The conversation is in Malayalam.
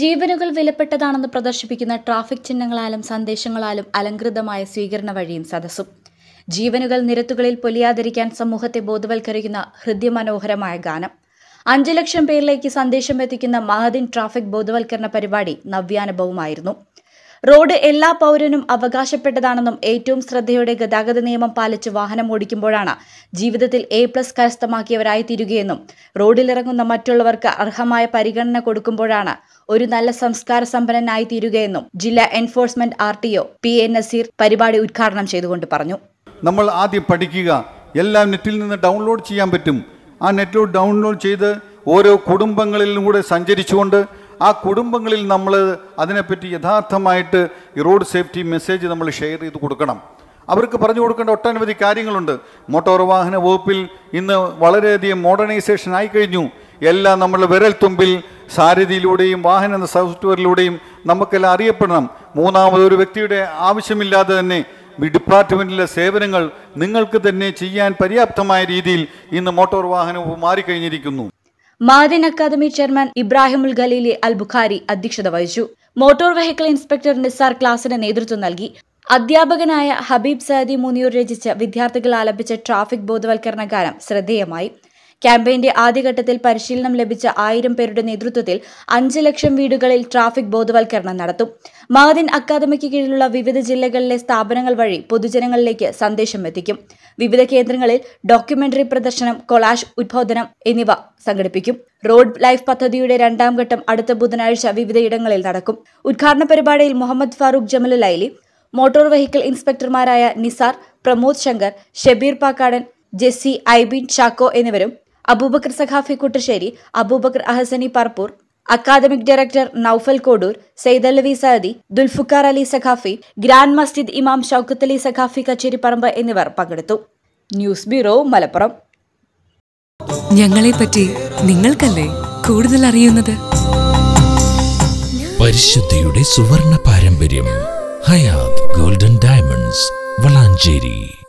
ജീവനുകൾ വിലപ്പെട്ടതാണെന്ന് പ്രദർശിപ്പിക്കുന്ന ട്രാഫിക് ചിഹ്നങ്ങളാലും സന്ദേശങ്ങളാലും അലങ്കൃതമായ സ്വീകരണ വഴിയും സദസ്സും ജീവനുകൾ നിരത്തുകളിൽ പൊലിയാതിരിക്കാൻ സമൂഹത്തെ ബോധവൽക്കരിക്കുന്ന ഹൃദ്യമനോഹരമായ ഗാനം അഞ്ചു ലക്ഷം പേരിലേക്ക് സന്ദേശം എത്തിക്കുന്ന മഹദിൻ ട്രാഫിക് ബോധവൽക്കരണ പരിപാടി നവ്യാനുഭവമായിരുന്നു റോഡ് എല്ലാ പൗരനും അവകാശപ്പെട്ടതാണെന്നും ഏറ്റവും ശ്രദ്ധയോടെ ഗതാഗത നിയമം പാലിച്ച് വാഹനം ഓടിക്കുമ്പോഴാണ് ജീവിതത്തിൽ എ പ്ലസ് കരസ്ഥമാക്കിയവരായി തീരുകയെന്നും റോഡിലിറങ്ങുന്ന മറ്റുള്ളവർക്ക് അർഹമായ പരിഗണന കൊടുക്കുമ്പോഴാണ് ഒരു നല്ല സംസ്കാര സമ്പന്നനായി തീരുകയെന്നും ജില്ലാ enforcement R T O P A Naseer പരിപാടി ഉദ്ഘാടനം ചെയ്തുകൊണ്ട് പറഞ്ഞു നമ്മൾ ആദ്യം പഠിക്കുക എല്ലാം നെറ്റിൽ നിന്ന് ഡൗൺലോഡ് ചെയ്യാൻ പറ്റും ആ നെറ്റ് ഡൗൺലോഡ് ചെയ്ത് ഓരോ കുടുംബങ്ങളിലും കൂടെ സഞ്ചരിച്ചുകൊണ്ട് ആ കുടുംബങ്ങളിൽ നമ്മൾ അതിനെപ്പറ്റി യഥാർത്ഥമായിട്ട് ഈ റോഡ് സേഫ്റ്റി മെസ്സേജ് നമ്മൾ ഷെയർ ചെയ്ത് കൊടുക്കണം അവർക്ക് പറഞ്ഞു കൊടുക്കേണ്ട ഒട്ടനവധി കാര്യങ്ങളുണ്ട് മോട്ടോർ വാഹന വകുപ്പിൽ ഇന്ന് വളരെയധികം മോഡേണൈസേഷൻ ആയിക്കഴിഞ്ഞു എല്ലാം നമ്മൾ വിരൽ തുമ്പിൽ സാരഥിയിലൂടെയും വാഹന സോഫ്റ്റ്വെയറിലൂടെയും നമുക്കെല്ലാം അറിയപ്പെടണം മൂന്നാമത് ഒരു വ്യക്തിയുടെ ആവശ്യമില്ലാതെ തന്നെ ഡിപ്പാർട്ട്മെൻറ്റിലെ സേവനങ്ങൾ നിങ്ങൾക്ക് തന്നെ ചെയ്യാൻ പര്യാപ്തമായ രീതിയിൽ ഇന്ന് മോട്ടോർ വാഹനവും മാറിക്കഴിഞ്ഞിരിക്കുന്നു മാദിൻ അക്കാദമി ചെയർമാൻ ഇബ്രാഹിമുൽ ഖലീലി അൽ ബുഖാരി അധ്യക്ഷത വഹിച്ചു മോട്ടോർ വെഹിക്കിൾ ഇൻസ്പെക്ടർ നിസാർ ക്ലാസിന് നേതൃത്വം നൽകി അധ്യാപകനായ ഹബീബ് സയദി മുനിയൂർ രചിച്ച വിദ്യാർത്ഥികൾ ആലപിച്ച ട്രാഫിക് ബോധവൽക്കരണ ഗാനം ശ്രദ്ധേയമായി ക്യാമ്പയിന്റെ ആദ്യഘട്ടത്തിൽ പരിശീലനം ലഭിച്ച ആയിരം പേരുടെ നേതൃത്വത്തിൽ അഞ്ച് ലക്ഷം വീടുകളിൽ ട്രാഫിക് ബോധവൽക്കരണം നടത്തും മഹദിൻ അക്കാദമിക്ക് കീഴിലുള്ള വിവിധ ജില്ലകളിലെ സ്ഥാപനങ്ങൾ വഴി പൊതുജനങ്ങളിലേക്ക് സന്ദേശം എത്തിക്കും വിവിധ കേന്ദ്രങ്ങളിൽ ഡോക്യുമെന്ററി പ്രദർശനം കൊളാഷ് ഉദ്ബോധനം എന്നിവ സംഘടിപ്പിക്കും റോഡ് ലൈഫ് പദ്ധതിയുടെ രണ്ടാം ഘട്ടം അടുത്ത ബുധനാഴ്ച വിവിധയിടങ്ങളിൽ നടക്കും ഉദ്ഘാടന പരിപാടിയിൽ മുഹമ്മദ് ഫാറൂഖ് ലൈലി മോട്ടോർ വെഹിക്കിൾ ഇൻസ്പെക്ടർമാരായ നിസാർ പ്രമോദ് ശങ്കർ ഷബീർ പാക്കാടൻ ജെസ്സി ഐബിൻ ചാക്കോ എന്നിവരും Aboobacker Saqafi Kuttassery Aboobacker Ahsani Parpur academic director Noufal Kodur Alavi Saadi Dulfuqar Ali Saqafi grand Masjid ഇമാം ഷൌക്കത്ത് അലി സഖാഫി പറമ്പ് എന്നിവർ പങ്കെടുത്തു ന്യൂസ് ബ്യൂറോ മലപ്പുറം ഞങ്ങളെപ്പറ്റി നിങ്ങൾക്കല്ലേ കൂടുതൽ അറിയുന്നത് പരിശുദ്ധിയുടെ സുവർണ പാരമ്പര്യം ഹയാത് ഗോൾഡൻ ഡയമണ്ട്സ് വളാഞ്ചേരി